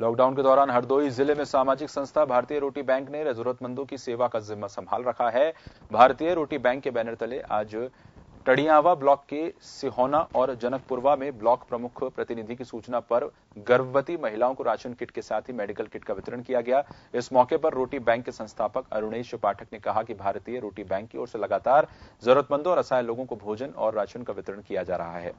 lockdown के दौरान हरदोई जिले में सामाजिक संस्था भारतीय रोटी बैंक ने जरूरतमंदों की सेवा का जिम्मा संभाल रखा है भारतीय रोटी बैंक के बैनर तले आज टड़ियावा ब्लॉक के सिहोना और जनकपुरवा में ब्लॉक प्रमुख प्रतिनिधि की सूचना पर गर्भवती महिलाओं को राशन किट के साथ ही मेडिकल किट का वितरण किया गया इस मौके पर रोटी बैंक के संस्थापक अरुणेश पाठक ने कहा कि भारतीय रोटी बैंक की ओर से लगातार जरूरतमंदों और असहाय लोगों को भोजन और राशन का वितरण किया जा रहा है